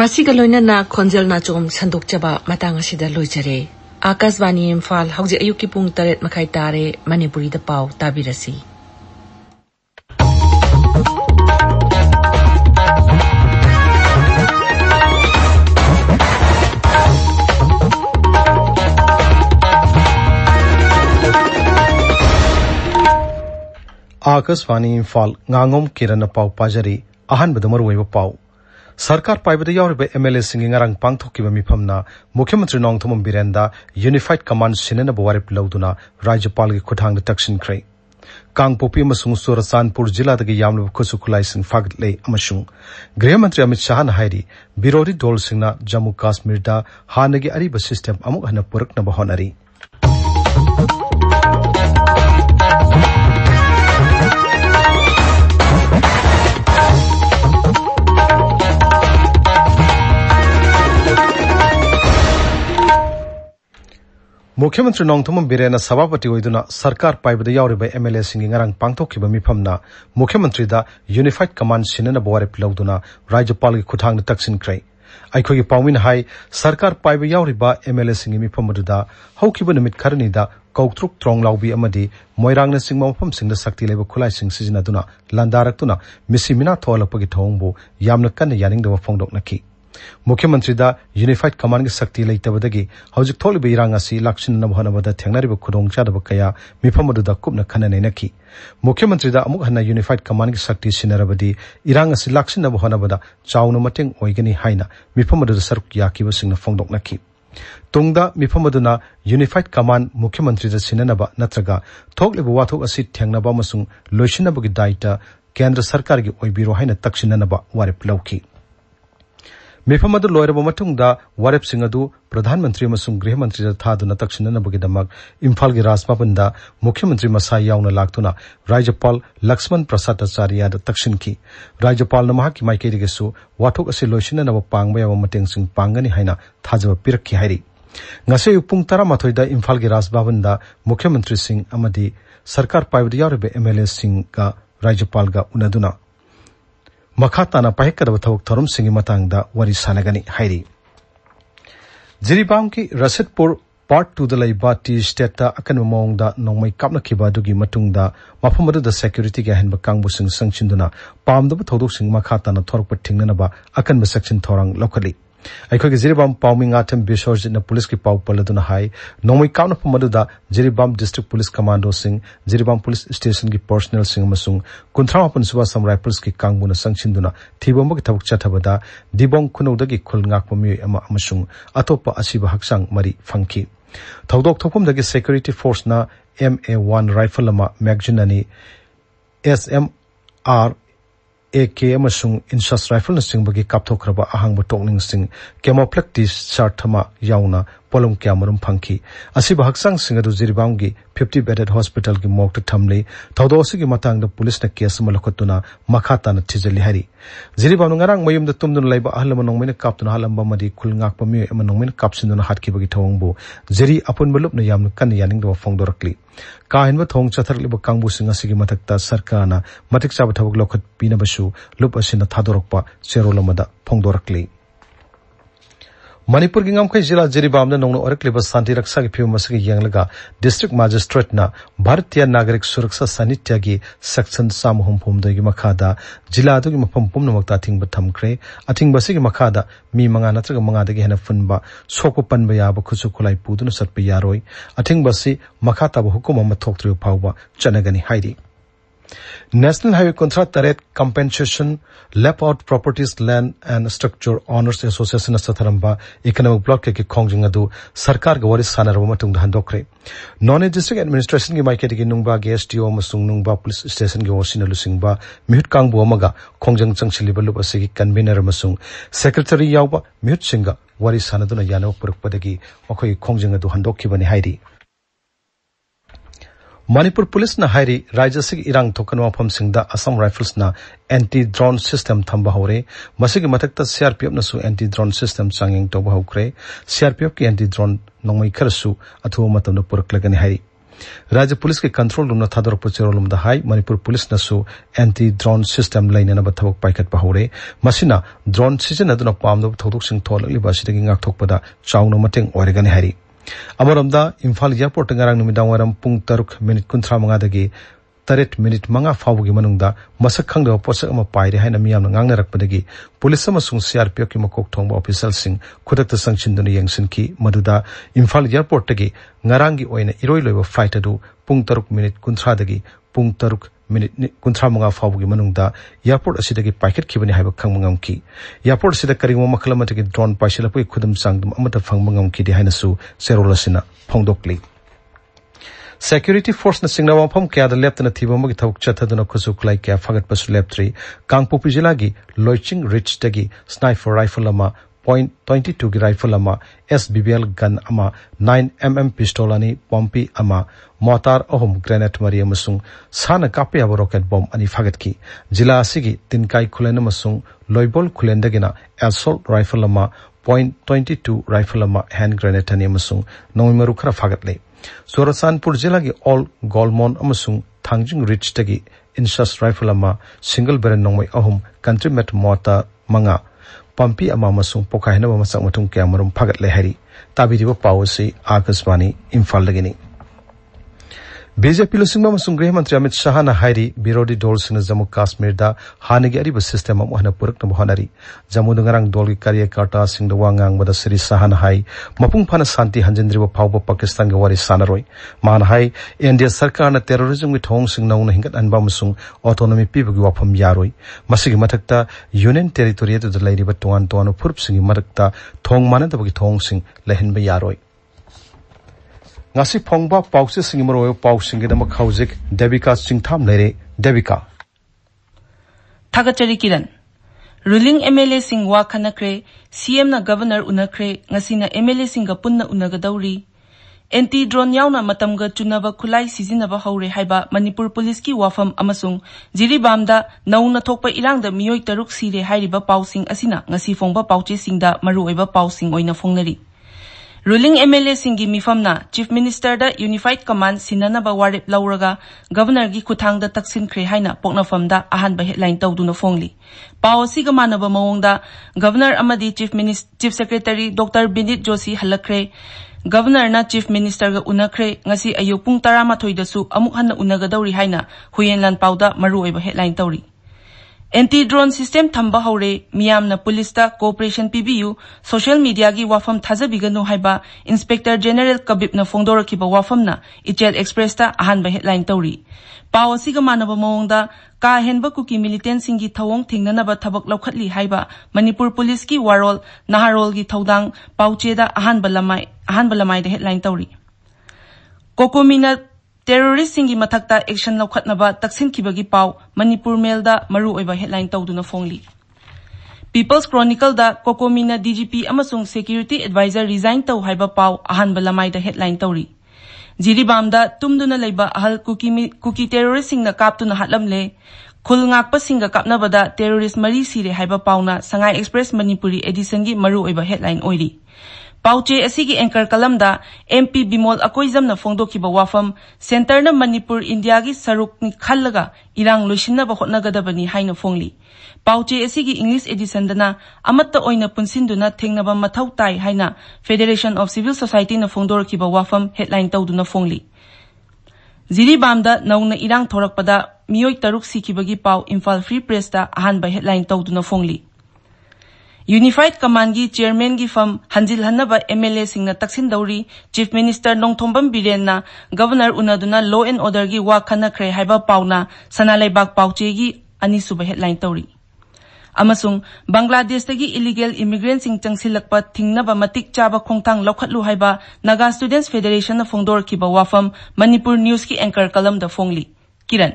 마시가 로이나나 콘젤나 좀 산독자바 마당하시다 로이저레 아카스바니 임팔 하우지 아유키 봉따레 마카이타레 마니부리다 파우 타비라시 ආකස් වනීම් full ගංගොම් කිරන පව් පජරි අහන් බදුමර වයිව පව්. सरकार पाइबद यावरीब MLA Singh ngarang pangthokkiba miphamna मुख्यमंत्री नौथम बिरेंदा यूनिफाइड कमांड सिनेब बवारिप लौदना राज्यपाल की खुद तक्षिन कांगपोपी अमसुंग सुरसानपुर जिला दगी यामलब खुसु खुलाइसिन फागले गृहमंत्री अमित शाह ने हायरी बिरोरी दोल जम्मू काश्मीर हाने की अरिब सिस्टम हनरी ꯃꯨꯈ꯭ꯌ ꯅꯣꯡꯊꯣꯝꯕꯝ ꯕꯤꯔꯦꯟꯅ ꯁꯚꯥꯄꯇꯤ ꯑꯣꯏꯗꯨꯅ ꯁꯔꯀꯥꯔ ꯄꯥꯏꯕꯗ ꯌꯥꯎꯔꯤꯕ ꯑꯦꯝ.ꯑꯦꯜ.ꯑꯦꯁꯤꯡꯒꯤ ꯉꯔꯥꯡ ꯄꯥꯡꯊꯣꯛꯈꯤꯕ ꯃꯤꯐꯝꯅ ꯃꯨꯈ꯭ꯌ ꯃꯟꯇ꯭ꯔꯤꯗ ꯌꯨꯅꯤꯐꯥꯏꯗ ꯀꯃꯥꯟ ꯁꯤꯟꯅꯅꯕ ꯋꯥꯔꯦꯞ ꯂꯧꯗꯨꯅ ꯔꯥꯖ꯭ꯌꯄꯥꯜꯒꯤ ꯈꯨꯠꯊꯥꯡꯗ ꯇꯛꯁꯤꯟꯈ꯭ꯔꯦ ꯑꯩꯈꯣꯏꯒꯤ ꯄꯥꯎꯃꯤꯅ ꯍꯥꯏ ꯁꯔꯀꯥꯔ ꯄꯥꯏꯕ ꯌꯥꯎꯔꯤꯕ ꯑꯦꯝ.ꯑꯦꯜ.ꯑꯦꯁꯤꯡꯒꯤ ꯃꯤꯐꯝ ꯑꯗꯨꯗ ꯍꯧꯈꯤꯕ ꯅꯨꯃꯤꯠ ꯈꯔꯅꯤꯗ ꯀꯧꯇ꯭ꯔꯨꯛ ꯇ꯭ꯔꯣꯡꯂꯥꯎꯕꯤ ꯑꯃꯗꯤ ꯃꯣꯏꯔꯥꯡꯅꯆꯤꯡꯕ ꯃꯐꯝꯁꯤꯡꯗ ꯁꯛꯇꯤ ꯂꯩꯕ ꯈꯨꯠꯂꯥꯏꯁꯤꯡ ꯁꯤꯖꯤꯟꯅꯗꯨꯅ ꯂꯥꯟꯗꯥꯔꯛꯇꯨꯅ ꯃꯤꯁꯤ ꯃꯤꯅꯥ ꯊꯣꯛꯍꯜꯂꯛꯄꯒꯤ ꯊꯧꯑꯣꯡꯕꯨ ꯌꯥꯝꯅ ꯀꯟꯅ ꯌꯥꯅꯤꯡꯗꯕ ꯐꯣꯡꯗꯣꯛꯅꯈꯤ ꯃꯨꯈ꯭ꯌ ꯌꯨꯅꯤꯐꯥꯏꯗ ꯀꯃꯥꯟꯒꯤ ꯁꯛꯇꯤ ꯂꯩꯇꯕꯗꯒꯤ ꯍꯧꯖꯤꯛ ꯊꯣꯛꯂꯤꯕ ꯏꯔꯥꯡ ꯑꯁꯤ ꯂꯥꯛꯁꯤꯟꯅꯕ ꯍꯣꯠꯅꯕꯗ ꯊꯦꯡꯅꯔꯤꯕ ꯈꯨꯗꯣꯡꯆꯥꯗꯕ ꯀꯌꯥ ꯃꯤꯐꯝ ꯑꯗꯨꯗ ꯀꯨꯞꯅ ꯈꯟꯅ ꯅꯩꯅꯈꯤ ꯃꯨꯈ꯭ꯌ ꯃꯟꯇ꯭ꯔꯤꯗ ꯑꯃꯨꯛ ꯍꯟꯅ ꯌꯨꯅꯤꯐꯥꯏꯗ ꯀꯃꯥꯟꯒꯤ ꯁꯛꯇꯤ ꯁꯤꯟꯅꯔꯕꯗꯤ ꯏꯔꯥꯡ ꯑꯁꯤ ꯂꯥꯛꯁꯤꯟꯅꯕ ꯍꯣꯠꯅꯕꯗ ꯆꯥꯎꯅ ꯃꯇꯦꯡ ꯑꯣꯏꯒꯅꯤ ꯍꯥꯏꯅ ꯃꯤꯐꯝ ꯑꯗꯨꯗ ꯁꯔꯨꯛ ꯌꯥꯈꯤꯕꯁꯤꯡꯅ ꯐꯣꯡꯗꯣꯛꯅꯈꯤ ꯇꯨꯡꯗ ꯃꯤꯐꯝ ꯑꯗꯨꯅ ꯌꯨꯅꯤꯐꯥꯏꯗ ꯀꯃꯥꯟ ꯃꯨꯈ꯭ꯌ ꯃꯟꯇ꯭ꯔꯤꯗ ꯁꯤꯟꯅꯅꯕ ꯅꯠꯇ꯭ꯔꯒ ꯊꯣꯛꯂꯤꯕ ꯋꯥꯊꯣꯛ ꯑꯁꯤ ꯊꯦꯡꯅꯕ ꯑꯃꯁꯨꯡ ꯂꯣꯏꯁꯤꯟꯅꯕꯒꯤ ꯗꯥꯏꯇ ꯀꯦꯟꯗ꯭ꯔ ꯁꯔꯀꯥꯔꯒꯤ ꯑꯣꯏꯕꯤꯔꯣ ꯍꯥꯏꯅ ꯇꯛꯁꯤꯟꯅꯅꯕ ꯋꯥꯔꯦꯞ ꯂꯧꯈꯤ ꯃꯤꯐꯝ ꯑꯗꯨ ꯂꯣꯏꯔꯕ ꯃꯇꯨꯡꯗ ꯋꯥꯔꯦꯞꯁꯤꯡ ꯑꯗꯨ ꯄ꯭ꯔꯙꯥꯟ ꯃꯟꯇ꯭ꯔꯤ ꯑꯃꯁꯨꯡ ꯒ꯭ꯔꯤꯍ ꯃꯟꯇ꯭ꯔꯤꯗ ꯊꯥꯗꯨꯅ ꯇꯛꯁꯤꯟꯅꯅꯕꯒꯤꯗꯃꯛ ꯏꯝꯐꯥꯜꯒꯤ ꯔꯥꯖꯃꯥꯄꯟꯗ ꯃꯨꯈ꯭ꯌ ꯃꯟꯇ꯭ꯔꯤ ꯃꯁꯥ ꯌꯥꯎꯅ ꯂꯥꯛꯇꯨꯅ ꯔꯥꯖ꯭ꯌꯄꯥꯜ ꯂꯛꯁꯃꯟ ꯄ꯭ꯔꯁꯥꯗ ꯑꯆꯥꯔꯤꯌꯥꯗ ꯇꯛꯁꯤꯟꯈꯤ ꯔꯥꯖ꯭ꯌꯄꯥꯜꯅ ꯃꯍꯥꯛꯀꯤ ꯃꯥꯏꯀꯩꯗꯒꯤꯁꯨ ꯋꯥꯊꯣꯛ ꯑꯁꯤ ꯂꯣꯏꯁꯤꯟꯅꯅꯕ ꯄꯥꯡꯕ ꯌꯥꯕ ꯃꯇꯦꯡꯁꯤꯡ ꯄꯥꯡꯒꯅꯤ ꯍꯥꯏꯅ ꯊꯥꯖꯕ ꯄꯤꯔꯛꯈꯤ ꯍꯥꯏꯔꯤ ngase pung tara mathoi da imphal gi rajbhavan da mukhya mantri singh amadi sarkar paibu yauribe mla singh ka rajyapal ga unaduna ꯃꯈꯥ ꯇꯥꯅ ꯄꯥꯏꯈꯠꯀꯗꯕ ꯊꯕꯛ ꯊꯧꯔꯝꯁꯤꯡꯒꯤ ꯃꯇꯥꯡꯗ ꯋꯥꯔꯤ ꯁꯥꯟꯅꯒꯅꯤ ꯍꯥꯏꯔꯤ ꯖꯤꯔꯤꯕꯥꯝꯒꯤ ꯔꯁꯤꯗꯄꯨꯔ ꯄꯥꯔꯠ ꯇꯨꯗ ꯂꯩꯕ ꯇꯤ ꯏꯁꯇꯦꯠꯇ ꯑꯀꯟꯕ ꯃꯑꯣꯡꯗ ꯅꯣꯡꯃꯩ ꯀꯥꯞꯅꯈꯤꯕ ꯑꯗꯨꯒꯤ ꯃꯇꯨꯡꯗ ꯃꯐꯝ ꯑꯗꯨꯗ ꯁꯦꯀ꯭ꯌꯨꯔꯤꯇꯤꯒꯤ ꯑꯍꯦꯟꯕ ꯀꯥꯡꯕꯨꯁꯤꯡ ꯆꯪꯁꯤꯟꯗꯨꯅ ꯄꯥꯝꯗꯕ ꯊꯧꯗꯣꯛꯁꯤꯡ ꯃꯈꯥ ꯇꯥꯅ ꯊꯣꯔꯛꯄ ꯊꯤꯡꯅꯅꯕ ꯑꯀꯟꯕ ꯆꯦꯛꯁꯤꯟ ꯊꯧꯔꯥꯡ ꯂꯧꯈꯠꯂꯤ ꯑꯩꯈꯣꯏꯒꯤ ꯖꯤꯔꯤꯕꯥꯝ ꯄꯥꯎꯃꯤ ꯉꯥꯊꯝ ꯕꯤꯁꯣꯔꯖꯤꯠꯅ ꯄꯨꯂꯤꯁꯀꯤ ꯄꯥꯎ ꯄꯜꯂꯗꯨꯅ ꯍꯥꯏ ꯅꯣꯡꯃꯩ ꯀꯥꯞꯅꯐꯝ ꯑꯗꯨꯗ ꯖꯤꯔꯤꯕꯥꯝ ꯗꯤꯁꯇ꯭ꯔꯤꯛ ꯄꯨꯂꯤꯁ ꯀꯃꯥꯟꯗꯣꯁꯤꯡ ꯖꯤꯔꯤꯕꯥꯝ ꯄꯨꯂꯤꯁ ꯁ꯭ꯇꯦꯁꯟꯒꯤ ꯄꯔꯁꯅꯦꯜꯁꯤꯡ ꯑꯃꯁꯨꯡ ꯀꯨꯟꯊ꯭ꯔꯥ ꯃꯥꯄꯟ ꯁꯨꯕ ꯁꯝ ꯔꯥꯏꯐꯜꯁꯀꯤ ꯀꯥꯡꯕꯨꯅ ꯆꯪꯁꯤꯟꯗꯨꯅ ꯊꯤꯕ ꯑꯃꯒꯤ ꯊꯕꯛ ꯆꯠꯊꯕꯗ ꯗꯤꯕꯣꯡ ꯈꯨꯅꯧꯗꯒꯤ ꯈꯨꯜ ꯉꯥꯛꯄ ꯃꯤꯑꯣꯏ ꯑꯃ ꯑꯃꯁꯨꯡ ꯑꯇꯣꯞꯄ ꯑꯁꯤꯕ ꯍꯛꯆꯥꯡ ꯃꯔꯤ ꯐꯪꯈꯤ ꯊꯧꯗꯣꯛ ꯊꯣꯛꯐꯝꯗꯒꯤ ꯁꯦꯀ꯭ꯌꯨꯔꯤꯇꯤ ꯐꯣꯔꯁꯅ ꯑꯦꯝ ꯑꯦ ꯋꯥꯟ ꯔꯥꯏꯐꯜ ꯑꯃ ꯃꯦꯒꯖꯤꯟ ꯑꯅꯤ S M R AK amashung Inshas rifle nasing bagi kapthokhraba ahangba tokningsing chemoplectic chartama yauna ꯄꯣꯂꯝ ꯀꯌꯥꯃꯔꯨꯝ ꯐꯪꯈꯤ ꯑꯁꯤꯕꯨ ꯍꯛꯆꯥꯡꯁꯤꯡ ꯑꯗꯨ ꯖꯤꯔꯤꯕꯥꯝꯒꯤ ꯐꯤꯐꯇꯤ ꯕꯦꯗꯦꯗ ꯍꯣꯁꯄꯤꯇꯥꯜꯒꯤ ꯃꯣꯛꯇ ꯊꯝꯂꯤ ꯊꯧꯗꯣꯛ ꯑꯁꯤꯒꯤ ꯃꯇꯥꯡꯗ ꯄꯨꯂꯤꯁꯅ ꯀꯦꯁ ꯑꯃ ꯂꯧꯈꯠꯇꯨꯅ ꯃꯈꯥ ꯇꯥꯅ ꯊꯤꯖꯤꯜꯂꯤ ꯍꯥꯏꯔꯤ ꯖꯤꯔꯤꯕꯥꯝꯅ ꯉꯔꯥꯡ ꯃꯌꯨꯝꯗ ꯇꯨꯝꯗꯨꯅ ꯂꯩꯕ ꯑꯍꯜ ꯑꯃ ꯅꯣꯡꯃꯩꯅ ꯀꯥꯞꯇꯨꯅ ꯍꯥꯠꯂꯝꯕ ꯑꯃꯗꯤ ꯈꯨꯜ ꯉꯥꯛꯄ ꯃꯤꯑꯣꯏ ꯑꯃ ꯅꯣꯡꯃꯩꯅ ꯀꯥꯞꯁꯤꯟꯗꯨꯅ ꯍꯥꯠꯈꯤꯕꯒꯤ ꯊꯧꯑꯣꯡꯕꯨ ꯖꯤꯔꯤ ꯑꯄꯨꯟꯕ ꯂꯨꯞꯅ ꯌꯥꯝꯅ ꯀꯟꯅ ꯌꯥꯅꯤꯡꯗꯕ ꯐꯣꯡꯗꯣꯔꯛꯂꯤ ꯀꯥ ꯍꯦꯟꯕ ꯊꯧꯑꯣꯡ ꯆꯠꯊꯔꯛꯂꯤꯕ ꯀꯥꯡꯕꯨꯁꯤꯡ ꯑꯁꯤꯒꯤ ꯃꯊꯛꯇ ꯁꯔꯀꯥꯔꯅ ꯃꯇꯤꯛ ꯆꯥꯕ ꯊꯕꯛ ꯂꯧꯈꯠꯄꯤꯅꯕꯁꯨ ꯂꯨꯞ ꯑꯁꯤꯅ ꯊꯥꯗꯣꯔꯛꯄ ꯆꯦꯔꯣꯜ ꯑꯃꯗ ꯐꯣꯡꯗꯣꯔꯛꯂꯤ मणिपुर की गांव जिला जिरीबाम ने नौ और शांति रक्षा के फ्यू की यंगलगा डिस्ट्रिक्ट मजिस्ट्रेट ना भारतीय नागरिक सुरक्षा सानिध्य की सेक्शन सामूहम फूमद की जिला अद की मफम पुम अथिंब मी मंगा नग मंगाद की हेन फुनब सोक पनब याब खुसु खुलाई पुदन सत्प यारोय अथिंब से मखा तब हुकुम थोत्र चनगनी National Highway Kontra Compensation Lap Out Properties Land and Structure Owners Association Satharamba Economic Block के खोंजिंग अदु सरकार के वरिष्ठ सानरवा मतुंग धंदोक्रे नॉन डिस्ट्रिक्ट एडमिनिस्ट्रेशन की माइकेट की नुंगबा गेस्टियो मसुंग नुंगबा पुलिस स्टेशन के वसिन लुसिंगबा मिहुत कांग बोमगा खोंजिंग चंगसिलिबा लुबसे की कन्वीनर मसुंग सेक्रेटरी यावबा मिहुत सिंगा वरि सानदुना यानो पुरुकपदगी ꯃꯅꯤꯄꯨꯔ ꯄꯨꯂꯤꯁꯅ ꯍꯥꯏꯔꯤ ꯔꯥꯖ꯭ꯌꯁꯤꯒꯤ ꯏꯔꯥꯡ ꯊꯣꯛꯀꯟꯕ ꯃꯐꯝꯁꯤꯡꯗ ꯑꯁꯥꯝ ꯔꯥꯏꯐꯜꯁꯅ ꯑꯦꯟꯇꯤ ꯗ꯭ꯔꯣꯟ ꯁꯤꯁꯇꯦꯝ ꯊꯝꯕ ꯍꯧꯔꯦ ꯃꯁꯤꯒꯤ ꯃꯊꯛꯇ ꯁꯤꯑꯥꯔꯄꯤꯑꯦꯐꯅꯁꯨ ꯑꯦꯟꯇꯤ ꯗ꯭ꯔꯣꯟ ꯁꯤꯁꯇꯦꯝ ꯆꯥꯡꯌꯦꯡ ꯇꯧꯕ ꯍꯧꯈ꯭ꯔꯦ ꯁꯤꯑꯥꯔꯄꯤꯑꯦꯐꯀꯤ ꯑꯦꯟꯇꯤ ꯗ꯭ꯔꯣꯟ ꯅꯣꯡꯃꯩ ꯈꯔꯁꯨ ꯑꯊꯨꯕ ꯃꯇꯝꯗ ꯄꯨꯔꯛꯂꯒꯅꯤ ꯍꯥꯏꯔꯤ ꯔꯥꯖ꯭य पुलिसकी कंट्रोल रूम थादरप चेरोलम हाई Manipur police anti drone system लेने थबक पाखट हौरे ड्रोन सिजन पाद थौदों थोलगी चाउन ꯑꯃꯔꯣꯝꯗ ꯏꯝꯐꯥꯜ ꯏꯌꯥꯔꯄꯣꯔꯠꯇ ꯉꯔꯥꯡ ꯅꯨꯃꯤꯗꯥꯡ ꯋꯥꯏꯔꯝ ꯄꯨꯡ ꯇꯔꯨꯛ ꯃꯤꯅꯤꯠ ꯀꯨꯟꯊ꯭ꯔꯥ ꯃꯉꯥꯗꯒꯤ ꯇꯔꯦꯠ ꯃꯤꯅꯤꯠ ꯃꯉꯥ ꯐꯥꯎꯕꯒꯤ ꯃꯅꯨꯡꯗ ꯃꯁꯛ ꯈꯪꯗꯕ ꯄꯣꯠꯁꯛ ꯑꯃ ꯄꯥꯏꯔꯦ ꯍꯥꯏꯅ ꯃꯤꯌꯥꯝꯅ ꯉꯥꯡꯅꯔꯛꯄꯗꯒꯤ ꯄꯨꯂꯤꯁ ꯑꯃꯁꯨꯡ ꯁꯤ ꯑꯥꯔ ꯄꯤ ꯁꯤꯑꯥꯔꯄꯤꯑꯦꯐꯀꯤ ꯃꯀꯣꯛ ꯊꯣꯡꯕ ꯑꯣꯐꯤꯁꯥꯔꯁꯤꯡ ꯈꯨꯗꯛꯇ ꯆꯪꯁꯤꯟꯗꯨꯅ ꯌꯦꯡꯁꯤꯟꯈꯤ ꯃꯗꯨꯗ ꯏꯝꯐꯥꯜ ꯏꯌꯥꯔꯄꯣꯔꯠꯇꯒꯤ ꯉꯔꯥꯡꯒꯤ ꯑꯣꯏꯅ ꯏꯔꯣꯏ ꯂꯣꯏꯕ ꯐ꯭ꯂꯥꯏꯠ ꯑꯗꯨ ꯄꯨꯡ ꯇꯔꯨꯛ ꯃꯤꯅꯤꯠ ꯀꯨꯟꯊ꯭ꯔꯥꯗꯒꯤ ꯄꯨꯡ ꯇꯔꯨꯛ minit ni kunthra manga fabu gi manungda airport asida gi packet khibani haiba khang mangam ki airport asida kari mo makhla ma tagi drone paisela pui khudum sangdum amata phang mangam ki de haina su serola sina phongdokli security force na singna wampam kya da lept na thibam gi thawk chatha dana khusu klai kya phagat pasu leptri kangpo pi jila gi loiching rich tagi sniper rifle ama point twenty two rifle আমা S B B L গান আমা nine M M pistol আনি পম্পি আমা মতাৰ Ahom grenade মাৰি আমচুং চান কাপি আব rocket bomb আনি ফাগেটকি জিলা আছিগি তিনকাই খুলেন আমচুং লৈবল খুলেনদাগিনা এছল্ট ৰাইফল আমা পইণ্ট টুৱেণ্টি টু ৰাইফল আমা হেণ্ড গ্ৰেনেড আনি আমচুং নঙি মাৰু খৰা ফাগেটলি চৌৰাচানপুৰ জিলাগি অল গলমন আমচুং থাংজিং ৰিচদাগি ইনচাৰ্চ ৰাইফল আমা চিংগল বেৰেন নঙৈ অহোম কণ্ট্ৰিমেট মতাৰ মঙা ꯄꯥꯝꯕꯤ ꯑꯃ ꯑꯃꯁꯨꯡ ꯄꯣꯈꯥꯏꯅꯕ ꯃꯁꯛ ꯃꯊꯨꯝ ꯀꯌꯥꯃꯔꯨꯝ ꯐꯥꯒꯠꯂꯦ ꯍꯥꯏꯔꯤ ꯇꯥꯕꯤꯔꯤꯕ ꯄꯥꯎ ꯑꯁꯤ ꯑꯥꯀꯥꯁꯕꯥꯅꯤ ꯏꯝꯐꯥꯜꯗꯒꯤꯅꯤ ಬಿಜೆಪಿಲು ಸಿಂಗಮಸು ಗೃಹ ಮಂತ್ರಿ ಅಮಿತ್ ಶಹನ ಹೈರಿ ವಿರೋಧಿ ದೋಲ್ಸಿನ ಜಮ್ಮು ಕಾಶ್ಮೀರದ ಹಾನಿಗೆ ಅರಿಬ ಸಿಸ್ಟಮ್ ಅಮು ಹನ ಪುರಕ್ನಬು ಹೊನರಿ ಜಮ್ಮುದು ngarang dolgi karyakata singda wa ngangbada Sri Sahana hai mapung phana santi hanjendriwa phawba Pakistan ge wari sanaroi man hai India sarkar na terrorism gi thong sing naung hingat anba musung autonomy pibagi wa pham yaroi masigi mathakta union territory to the lady but tuan tuan phurp singi marakta thong manata bagi thong sing lehin ba yaroi ngasi phongba pause singimro yo pausing gedam khaujik devika singtham lere devika thagachari kiran ruling mla sing wa khanakre cm na governor unakre ngasi na mla sing ga punna unagadauri anti drone yauna matam ga chunaba khulai sizinaba haure haiba manipur police ki wafam amasung jiribam da nauna thokpa irang da miyoi taruk sire hairiba pausing asina ngasi phongba pauche sing da maru oiba pausing oina phongnari ruling MLA singi mifamna chief minister da unified command sinana ba warip lauraga governor gi kuthang da taksin khre haina pokna famda ahan ba headline tawdu na phongli pao si ga manaba mawong da governor amadi chief minister chief secretary dr binit josi halakre governor na chief minister ga unakre ngasi ayopung tarama thoida su amuk hanna unaga dawri haina huyen lan pauda maru oi ba headline tawri anti drone system ꯊꯝꯕ ꯍꯧꯔꯦ ꯃꯤꯌꯥꯝꯅ ꯄꯨꯂꯤꯁꯇ cooperation ꯄꯤꯕꯤꯌꯨ social ꯃꯤꯗꯤꯌꯥꯒꯤ ꯋꯥꯐꯝ ꯊꯥꯖꯕꯤꯒꯅꯨ ꯍꯥꯏꯕ inspector general ꯀꯕꯤꯕꯅ ꯐꯣꯡꯗꯣꯔꯛꯈꯤꯕ ꯋꯥꯐꯝꯅ ꯏꯆꯦꯜ ꯑꯦꯛꯁꯄ꯭ꯔꯦꯁꯇ ꯑꯍꯥꯟꯕ headline ꯇꯧꯔꯤ ꯄꯥꯎ ꯑꯁꯤꯒ ꯃꯥꯟꯅꯕ ꯃꯑꯣꯡꯗ ꯀꯥ ꯍꯦꯟꯕ ꯀꯨꯀꯤ ꯃꯤꯂꯤꯇꯦꯟꯁꯤꯡꯒꯤ ꯊꯧꯑꯣꯡ ꯊꯤꯡꯅꯅꯕ ꯊꯕꯛ ꯂꯧꯈꯠꯂꯤ ꯍꯥꯏꯕ ꯃꯅꯤꯄꯨꯔ ꯄꯨꯂꯤꯁꯀꯤ ꯋꯥꯔꯣꯜ ꯅꯍꯥꯔꯣꯜꯒꯤ ꯊꯧꯗꯥꯡ ꯄꯥꯎꯆꯦꯗ ꯑꯍꯥꯟꯕ ꯂꯃꯥꯏ ꯑꯍꯥꯟꯕ ꯂꯃꯥꯏꯗ ꯍꯦꯗꯂꯥꯏꯟ ꯇꯧꯔꯤ ꯀꯣꯀꯣꯃꯤꯅ ꯇꯦꯔꯣꯔꯤꯁꯁꯤꯡꯒꯤ ꯃꯊꯛꯇ ꯑꯦꯛꯁꯟ ꯂꯧꯈꯠꯅꯕ ꯇꯛꯁꯤꯟꯈꯤꯕꯒꯤ ꯄꯥꯎ ꯃꯅꯤꯄꯨꯔ ꯃꯦꯜꯗ ꯃꯔꯨꯑꯣꯏꯕ ꯍꯦꯗꯂꯥꯏꯟ ꯇꯧꯗꯨꯅ ꯐꯣꯡꯂꯤ ꯄꯤꯄꯜꯁ ꯀ꯭ꯔꯣꯅꯤꯀꯜꯗ ꯀꯣꯀꯣꯃꯤꯅ ꯗꯤꯖꯤꯄꯤ ꯑꯃꯁꯨꯡ ꯁꯦꯀ꯭ꯌꯨꯔꯤꯇꯤ ꯑꯦꯗꯚꯥꯏꯖꯔ ꯔꯤꯖꯥꯏꯟ ꯇꯧ ꯍꯥꯏꯕ ꯄꯥꯎ ꯑꯍꯥꯟꯕ ꯂꯃꯥꯏꯗ ꯍꯦꯗꯂꯥꯏꯟ ꯇꯧꯔꯤ ꯖꯤꯔꯤꯕꯥꯝꯗ ꯇꯨꯝꯗꯨꯅ ꯂꯩꯕ ꯑꯍꯜ ꯀꯨꯀꯤ ꯀꯨꯀꯤ ꯇꯦꯔꯣꯔꯤꯁꯁꯤꯡꯅ ꯀꯥꯞꯇꯨꯅ ꯍꯥꯠꯂꯝꯂꯦ ꯈꯨꯜ ꯉꯥꯛꯄꯁꯤꯡꯒ ꯀꯥꯞꯅꯕꯗ ꯇꯦꯔꯣꯔꯤꯁ ꯃꯔꯤ ꯁꯤꯔꯦ ꯍꯥꯏꯕ ꯄꯥꯎꯅ ꯁꯉꯥꯏ ꯑꯦꯛꯁꯄ꯭ꯔꯦꯁ ꯃꯅꯤꯄꯨꯔꯤ ꯑꯦꯗꯤꯁꯟꯒꯤ ꯃꯔꯨꯑꯣꯏꯕ ꯍꯦꯗꯂꯥꯏꯟ ꯑꯣꯏꯔꯤ ꯄꯥꯎꯆꯦ ꯑꯁꯤꯒꯤ ꯑꯦꯡꯀꯔ ꯀꯂꯝꯗ ꯑꯦꯝ ꯄꯤ ꯕꯤꯃꯣꯜ ꯑꯀꯣꯏꯖꯝꯅ ꯐꯣꯡꯗꯣꯛꯈꯤꯕ ꯋꯥꯐꯝ ꯁꯦꯟꯇꯔꯅ ꯃꯅꯤꯄꯨꯔ ꯏꯟꯗꯤꯌꯥꯒꯤ ꯁꯔꯨꯛꯅꯤ ꯈꯜꯂꯒ ꯏꯔꯥꯡ ꯂꯣꯏꯁꯤꯟꯅꯕ ꯍꯣꯠꯅꯒꯗꯕꯅꯤ ꯍꯥꯏꯅ ꯐꯣꯡꯂꯤ ꯄꯥꯎꯆꯦ ꯑꯁꯤꯒꯤ ꯏꯪꯂꯤꯁ ꯑꯦꯗꯤꯁꯟꯗꯅ ꯑꯃꯠꯇ ꯑꯣꯏꯅ ꯄꯨꯟꯁꯤꯟꯗꯨꯅ ꯊꯦꯡꯅꯕ ꯃꯊꯧ ꯇꯥꯏ ꯍꯥꯏꯅ ꯐꯦꯗꯔꯦꯁꯟ ꯑꯣꯐ ꯁꯤꯚꯤꯜ ꯁꯣꯁꯥꯏꯇꯤꯅ ꯐꯣꯡꯗꯣꯔꯛꯈꯤꯕ ꯋꯥꯐꯝ ꯍꯦꯗꯂꯥꯏꯟ ꯇꯧꯗꯨꯅ ꯐꯣꯡꯂꯤ ꯖꯤꯔꯤꯕꯥꯝꯗ ꯅꯧꯅ ꯏꯔꯥꯡ ꯊꯣꯔꯛꯄꯗ ꯃꯤꯑꯣꯏ ꯇꯔꯨꯛ ꯁꯤꯈꯤꯕꯒꯤ ꯄꯥꯎ ꯏꯝꯐꯥꯜ ꯐ꯭ꯔꯤ ꯄ꯭ꯔꯦꯁꯇ ꯑꯍꯥꯟꯕ ꯍꯦꯗꯂꯥꯏꯟ ꯇꯧꯗꯨꯅ ꯐꯣꯡꯂꯤ यूनिफाइड कमांड की चेयरमैन की फम हंजिल एम एल ए तकसीन chief minister Nongthombam Biren governor उन्दुना लो एंड ऑर्डर की वा खनख्रे पाना सना पाचे की हेडलाइन तौरी बंगलादेश इलीगेल इमीग्रेंसिंग चंसीलप थी चाब खोंथलू है नगा स्टूडेंस फेडरेशन फोंदोर वाफम मणिपुर न्यूज की एंकर कलम फोली किरण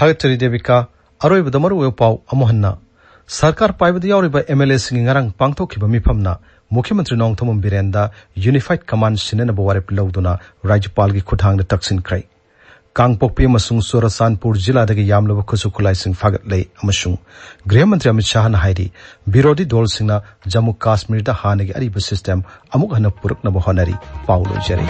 थागतरी देविका अरब पाव अमोहन्ना सरकार एमएलए सिंगिंग पांथोखिब मिफमना मुख्यमंत्री नौथम बीरें यूनीफाइड कमांड सिनेनब वारेप लौदुना राज्यपाल की खुदांग तकसिनख्रै कांगपोक्पी अमसुंग सुरचानपुर जिलादगी यामलब खुसु गृहमंत्री अमित शाह हाइरी विरोधी दलसिंगना जम्मू हाने की अब सिस्टम अमुक हन पुरकनब पाउ लोजरी